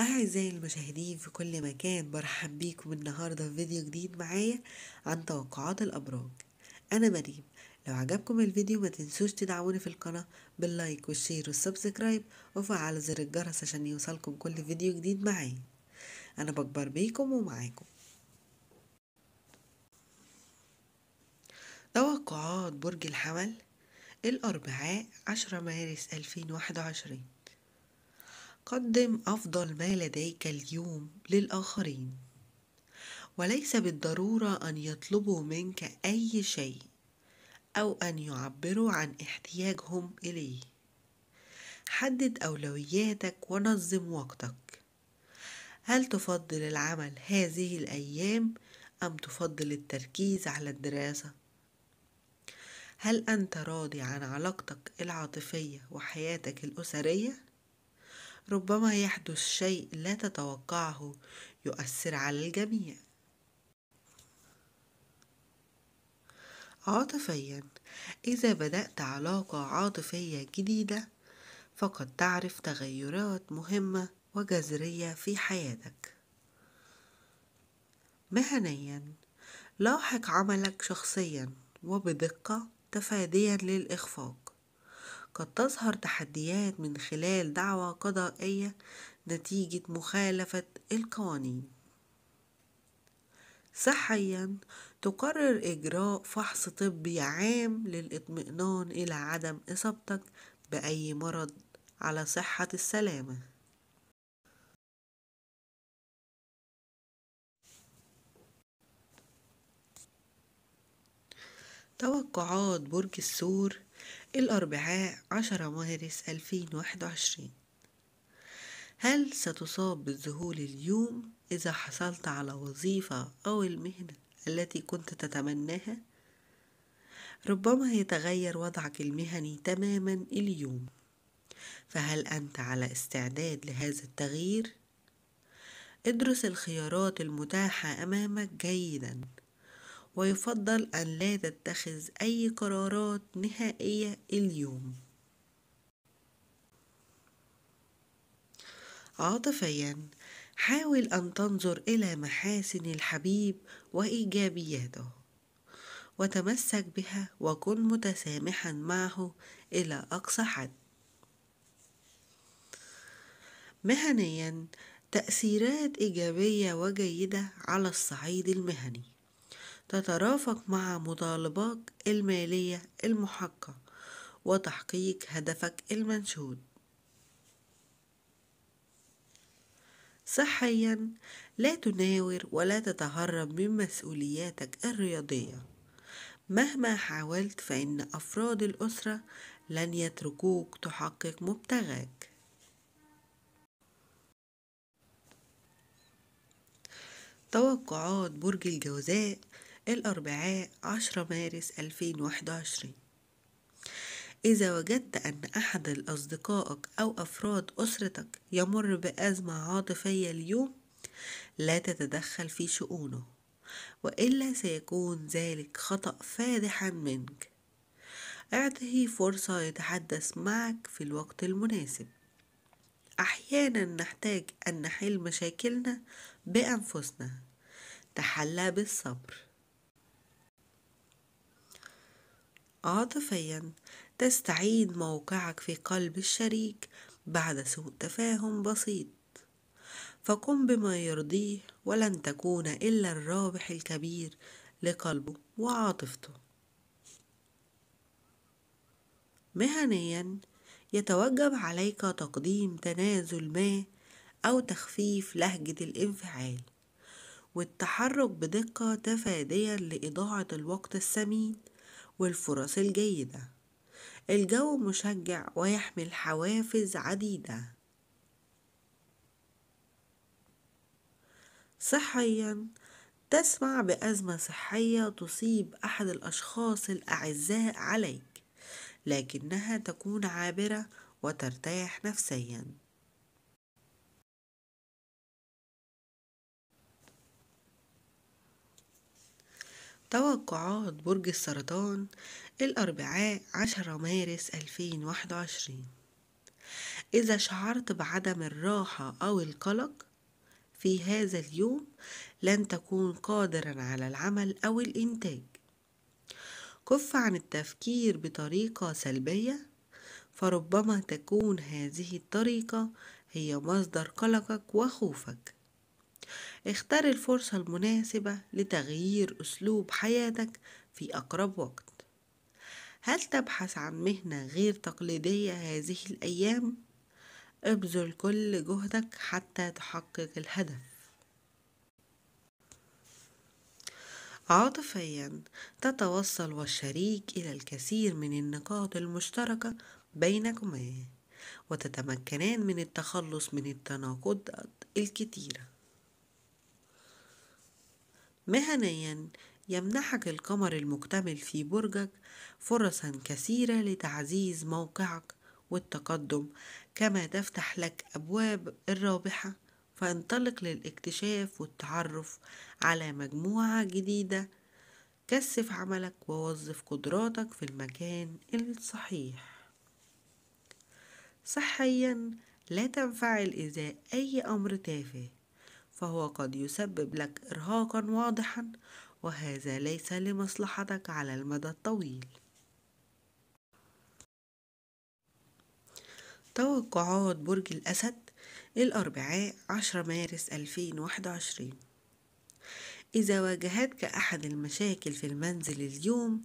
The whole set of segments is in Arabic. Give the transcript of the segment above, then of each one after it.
أعزائي المشاهدين في كل مكان برحب بيكم النهاردة في فيديو جديد معايا عن توقعات الأبراج أنا مريم لو عجبكم الفيديو ما تنسوش تدعموني في القناة باللايك والشير والسبسكرايب وفعل زر الجرس عشان يوصلكم كل فيديو جديد معايا أنا بكبر بيكم ومعاكم توقعات برج الحمل الأربعاء 10 مارس 2021 قدم أفضل ما لديك اليوم للآخرين وليس بالضرورة أن يطلبوا منك أي شيء أو أن يعبروا عن احتياجهم إليه حدد أولوياتك ونظم وقتك هل تفضل العمل هذه الأيام أم تفضل التركيز على الدراسة؟ هل أنت راضي عن علاقتك العاطفية وحياتك الأسرية؟ ربما يحدث شيء لا تتوقعه يؤثر على الجميع عاطفيا اذا بدات علاقه عاطفيه جديده فقد تعرف تغيرات مهمه وجذريه في حياتك مهنيا لاحق عملك شخصيا وبدقه تفاديا للاخفاق قد تظهر تحديات من خلال دعوى قضائية نتيجة مخالفة القوانين صحيا تقرر إجراء فحص طبي عام للإطمئنان إلى عدم إصابتك بأي مرض على صحة السلامة توقعات برج السور الأربعاء عشر مارس ألفين وعشرين هل ستصاب بالذهول اليوم إذا حصلت على وظيفة أو المهنة التي كنت تتمناها؟ ربما يتغير وضعك المهني تماما اليوم فهل أنت على استعداد لهذا التغيير؟ ادرس الخيارات المتاحة أمامك جيداً ويفضل أن لا تتخذ أي قرارات نهائية اليوم عاطفيا حاول أن تنظر إلى محاسن الحبيب وإيجابياته وتمسك بها وكن متسامحا معه إلى أقصى حد مهنيا تأثيرات إيجابية وجيدة على الصعيد المهني تترافق مع مطالبات المالية المحقة وتحقيق هدفك المنشود صحيا لا تناور ولا تتهرب من مسؤولياتك الرياضية مهما حاولت فإن أفراد الأسرة لن يتركوك تحقق مبتغاك توقعات برج الجوزاء الأربعاء 10 مارس 2011 إذا وجدت أن أحد أصدقائك أو أفراد أسرتك يمر بأزمة عاطفية اليوم لا تتدخل في شؤونه وإلا سيكون ذلك خطأ فادحا منك اعطه فرصة يتحدث معك في الوقت المناسب أحيانا نحتاج أن نحل مشاكلنا بأنفسنا تحلى بالصبر عاطفيا تستعيد موقعك في قلب الشريك بعد سوء تفاهم بسيط فقم بما يرضيه ولن تكون إلا الرابح الكبير لقلبه وعاطفته مهنيا يتوجب عليك تقديم تنازل ما أو تخفيف لهجة الانفعال والتحرك بدقة تفاديا لإضاعة الوقت الثمين والفرص الجيدة الجو مشجع ويحمل حوافز عديدة صحيا تسمع بأزمة صحية تصيب أحد الأشخاص الأعزاء عليك لكنها تكون عابرة وترتاح نفسيا توقعات برج السرطان الأربعاء 10 مارس 2021 إذا شعرت بعدم الراحة أو القلق في هذا اليوم لن تكون قادرا على العمل أو الإنتاج كف عن التفكير بطريقة سلبية فربما تكون هذه الطريقة هي مصدر قلقك وخوفك اختر الفرصة المناسبة لتغيير أسلوب حياتك في أقرب وقت هل تبحث عن مهنة غير تقليدية هذه الأيام؟ ابذل كل جهدك حتى تحقق الهدف عاطفيا تتوصل والشريك إلى الكثير من النقاط المشتركة بينكما وتتمكنان من التخلص من التناقضات الكتيره مهنيا يمنحك القمر المكتمل في برجك فرصا كثيرة لتعزيز موقعك والتقدم كما تفتح لك أبواب الرابحة فانطلق للاكتشاف والتعرف على مجموعة جديدة كثف عملك ووظف قدراتك في المكان الصحيح صحيا لا تنفعل إذا أي أمر تافه فهو قد يسبب لك إرهاقا واضحا وهذا ليس لمصلحتك على المدى الطويل توقعات برج الأسد الأربعاء 10 مارس 2021 إذا واجهتك أحد المشاكل في المنزل اليوم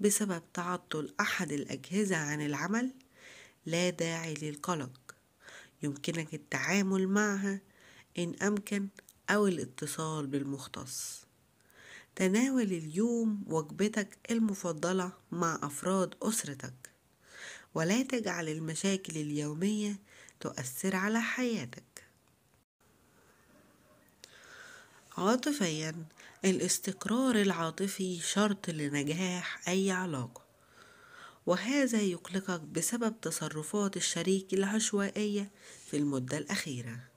بسبب تعطل أحد الأجهزة عن العمل لا داعي للقلق يمكنك التعامل معها إن أمكن أو الاتصال بالمختص تناول اليوم وجبتك المفضلة مع أفراد أسرتك ولا تجعل المشاكل اليومية تؤثر على حياتك عاطفيا الاستقرار العاطفي شرط لنجاح أي علاقة وهذا يقلقك بسبب تصرفات الشريك العشوائية في المدة الأخيرة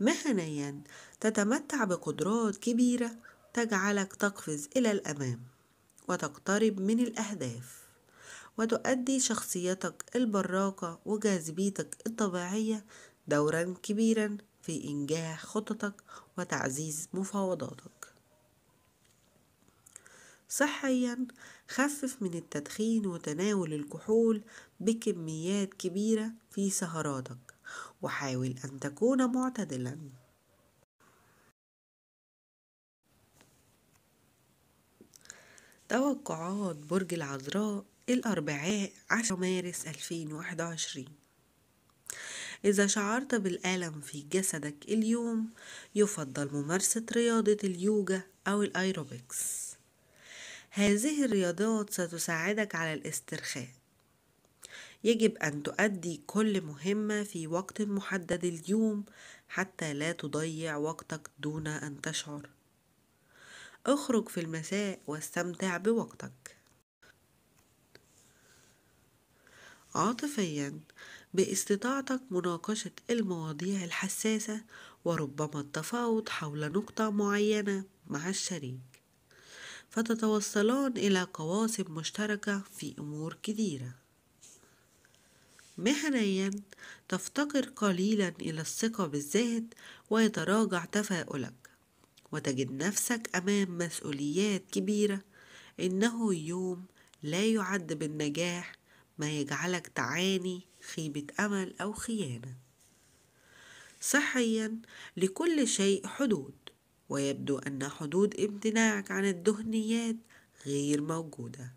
مهنيا تتمتع بقدرات كبيرة تجعلك تقفز إلى الأمام وتقترب من الأهداف وتؤدي شخصيتك البراقة وجاذبيتك الطبيعية دورا كبيرا في إنجاح خططك وتعزيز مفاوضاتك صحيا خفف من التدخين وتناول الكحول بكميات كبيرة في سهراتك وحاول أن تكون معتدلا توقعات برج العذراء الأربعاء 10 مارس 2021 إذا شعرت بالألم في جسدك اليوم يفضل ممارسة رياضة اليوجا أو الأيروبكس هذه الرياضات ستساعدك على الاسترخاء يجب أن تؤدي كل مهمة في وقت محدد اليوم حتى لا تضيع وقتك دون أن تشعر اخرج في المساء واستمتع بوقتك عاطفيا باستطاعتك مناقشة المواضيع الحساسة وربما التفاوض حول نقطة معينة مع الشريك فتتوصلان إلى قواسم مشتركة في أمور كثيرة مهنيا تفتقر قليلا إلى الثقة بالذات ويتراجع تفاؤلك وتجد نفسك أمام مسؤوليات كبيرة إنه يوم لا يعد بالنجاح ما يجعلك تعاني خيبة أمل أو خيانة صحيا لكل شيء حدود ويبدو أن حدود امتناعك عن الدهنيات غير موجودة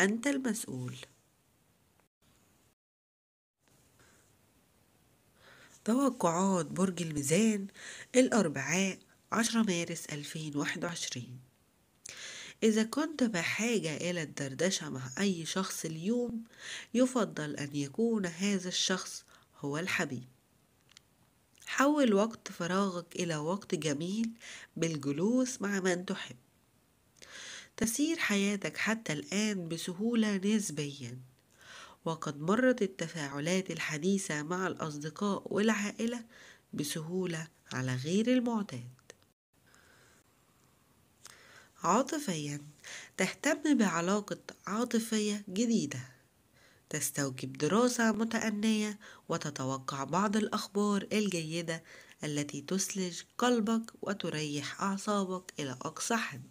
أنت المسؤول توقعات برج الميزان الأربعاء 10 مارس 2021 إذا كنت بحاجة إلى الدردشة مع أي شخص اليوم يفضل أن يكون هذا الشخص هو الحبيب حول وقت فراغك إلى وقت جميل بالجلوس مع من تحب تسير حياتك حتى الآن بسهولة نسبيا وقد مرت التفاعلات الحديثة مع الأصدقاء والعائلة بسهولة على غير المعتاد عاطفيا تهتم بعلاقة عاطفية جديدة تستوجب دراسة متأنية وتتوقع بعض الأخبار الجيدة التي تثلج قلبك وتريح أعصابك إلى أقصى حد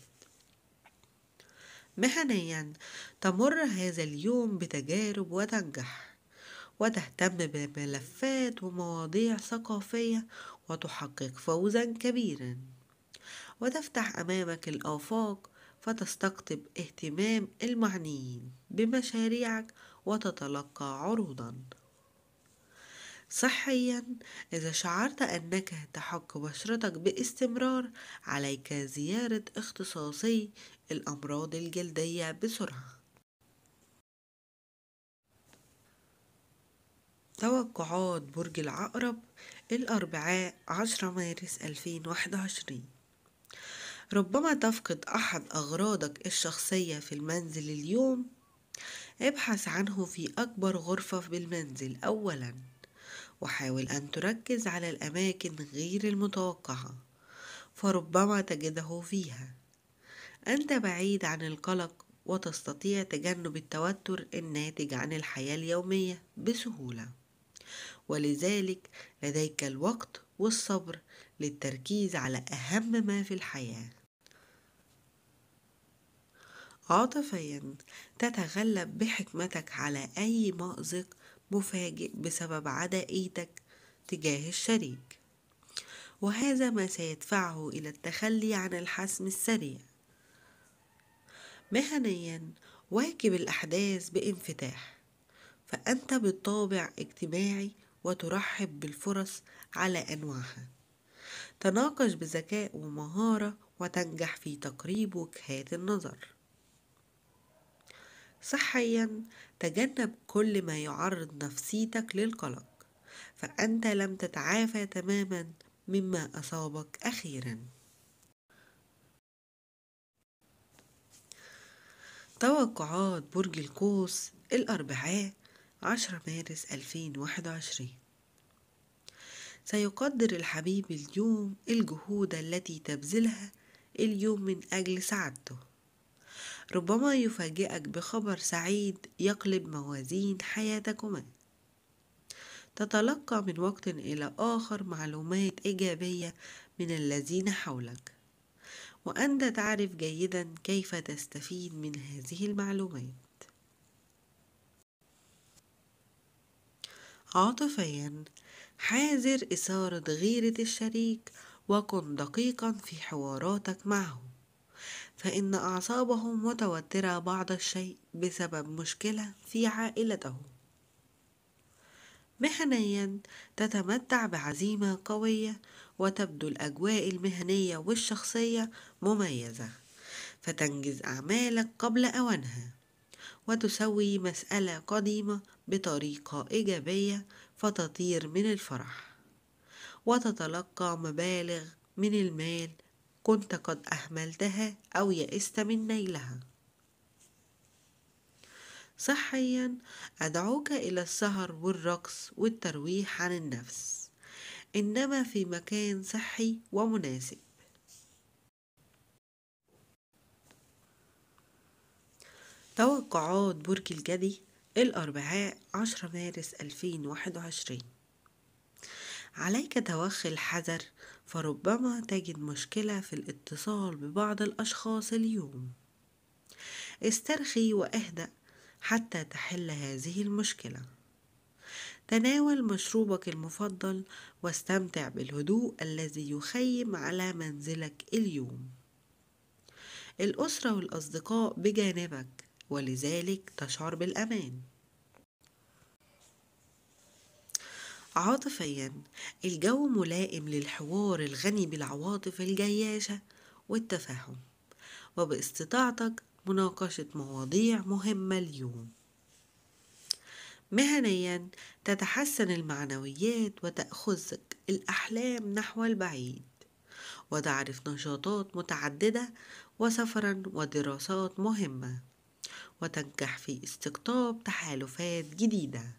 مهنيا تمر هذا اليوم بتجارب وتنجح وتهتم بملفات ومواضيع ثقافية وتحقق فوزا كبيرا وتفتح أمامك الآفاق فتستقطب اهتمام المعنيين بمشاريعك وتتلقى عروضا صحيا إذا شعرت أنك تحك بشرتك باستمرار عليك زيارة اختصاصي الأمراض الجلدية بسرعة توقعات برج العقرب الأربعاء 10 مارس 2021 ربما تفقد أحد أغراضك الشخصية في المنزل اليوم ابحث عنه في أكبر غرفة بالمنزل أولاً وحاول أن تركز على الأماكن غير المتوقعة فربما تجده فيها أنت بعيد عن القلق وتستطيع تجنب التوتر الناتج عن الحياة اليومية بسهولة ولذلك لديك الوقت والصبر للتركيز على أهم ما في الحياة عاطفيا تتغلب بحكمتك على أي مأزق مفاجئ بسبب عدائيتك تجاه الشريك وهذا ما سيدفعه إلى التخلي عن الحسم السريع مهنيا واكب الأحداث بانفتاح فأنت بالطابع اجتماعي وترحب بالفرص على أنواعها تناقش بذكاء ومهارة وتنجح في تقريب وجهات النظر صحيا تجنب كل ما يعرض نفسيتك للقلق فأنت لم تتعافى تماما مما أصابك أخيرا توقعات برج القوس الأربعاء 10 مارس 2021 سيقدر الحبيب اليوم الجهود التي تبذلها اليوم من أجل سعادته ربما يفاجئك بخبر سعيد يقلب موازين حياتكما تتلقى من وقت إلى آخر معلومات إيجابية من الذين حولك وأنت تعرف جيدا كيف تستفيد من هذه المعلومات عاطفيا حاذر إثارة غيرة الشريك وكن دقيقا في حواراتك معه فإن أعصابهم متوترة بعض الشيء بسبب مشكلة في عائلته مهنيا تتمتع بعزيمة قوية وتبدو الأجواء المهنية والشخصية مميزة فتنجز أعمالك قبل أوانها وتسوي مسألة قديمة بطريقة إيجابية فتطير من الفرح وتتلقى مبالغ من المال كنت قد أهملتها أو يئست من نيلها صحيا أدعوك إلى السهر والرقص والترويح عن النفس إنما في مكان صحي ومناسب توقعات برج الجدي الأربعاء 10 مارس 2021 عليك توخي الحذر فربما تجد مشكلة في الاتصال ببعض الأشخاص اليوم استرخي واهدأ حتى تحل هذه المشكلة تناول مشروبك المفضل واستمتع بالهدوء الذي يخيم على منزلك اليوم الأسرة والأصدقاء بجانبك ولذلك تشعر بالأمان عاطفيا الجو ملائم للحوار الغني بالعواطف الجياشة والتفاهم وباستطاعتك مناقشة مواضيع مهمة اليوم مهنيا تتحسن المعنويات وتأخذك الأحلام نحو البعيد وتعرف نشاطات متعددة وسفرا ودراسات مهمة وتنجح في استقطاب تحالفات جديده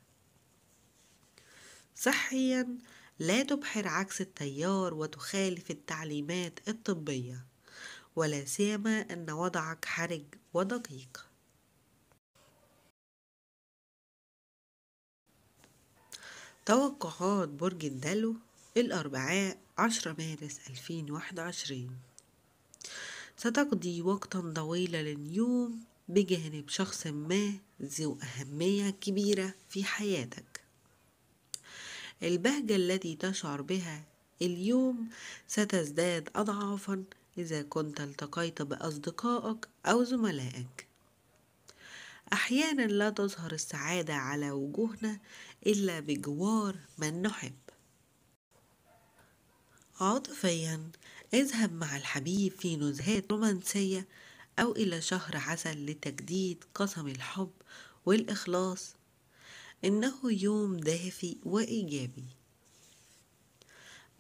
صحيا لا تبحر عكس التيار وتخالف التعليمات الطبية ولا سيما أن وضعك حرج ودقيق توقعات برج الدلو الأربعاء 10 مارس 2021 ستقضي وقتا طويلا لليوم بجانب شخص ما ذو أهمية كبيرة في حياتك البهجة التي تشعر بها اليوم ستزداد أضعافا إذا كنت التقيت بأصدقائك أو زملائك أحيانا لا تظهر السعادة على وجوهنا إلا بجوار من نحب عاطفيا اذهب مع الحبيب في نزهات رومانسية أو إلى شهر عسل لتجديد قسم الحب والإخلاص إنه يوم دافئ وإيجابي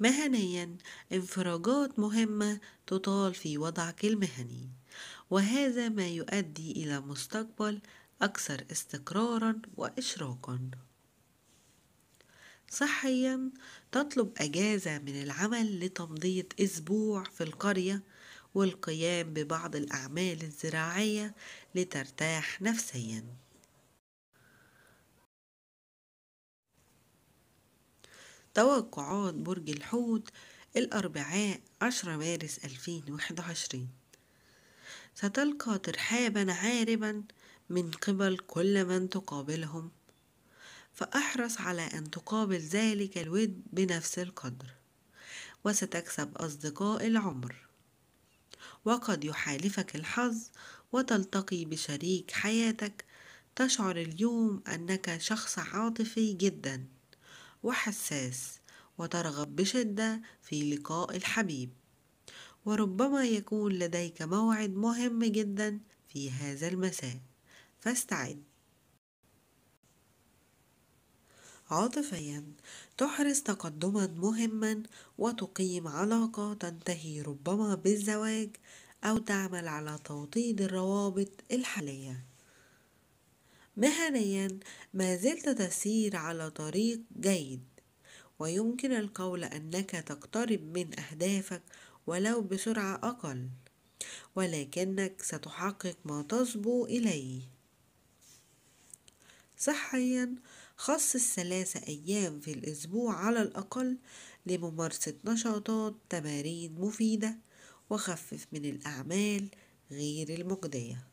مهنيا انفراجات مهمة تطال في وضعك المهني وهذا ما يؤدي إلى مستقبل أكثر استقرارا وإشراقا صحيا تطلب أجازة من العمل لتمضية أسبوع في القرية والقيام ببعض الأعمال الزراعية لترتاح نفسيا توقعات برج الحوت الأربعاء 10 مارس 2021 ستلقى ترحابا عاربا من قبل كل من تقابلهم فاحرص على ان تقابل ذلك الود بنفس القدر وستكسب اصدقاء العمر وقد يحالفك الحظ وتلتقي بشريك حياتك تشعر اليوم انك شخص عاطفي جدا وحساس وترغب بشدة في لقاء الحبيب وربما يكون لديك موعد مهم جدا في هذا المساء فاستعد عاطفيا تحرز تقدما مهما وتقيم علاقة تنتهي ربما بالزواج أو تعمل على توطيد الروابط الحالية مهنيا ما زلت تسير على طريق جيد ويمكن القول انك تقترب من اهدافك ولو بسرعه اقل ولكنك ستحقق ما تصبو اليه صحيا خصص ثلاثة أيام في الأسبوع على الأقل لممارسة نشاطات تمارين مفيدة وخفف من الأعمال غير المجدية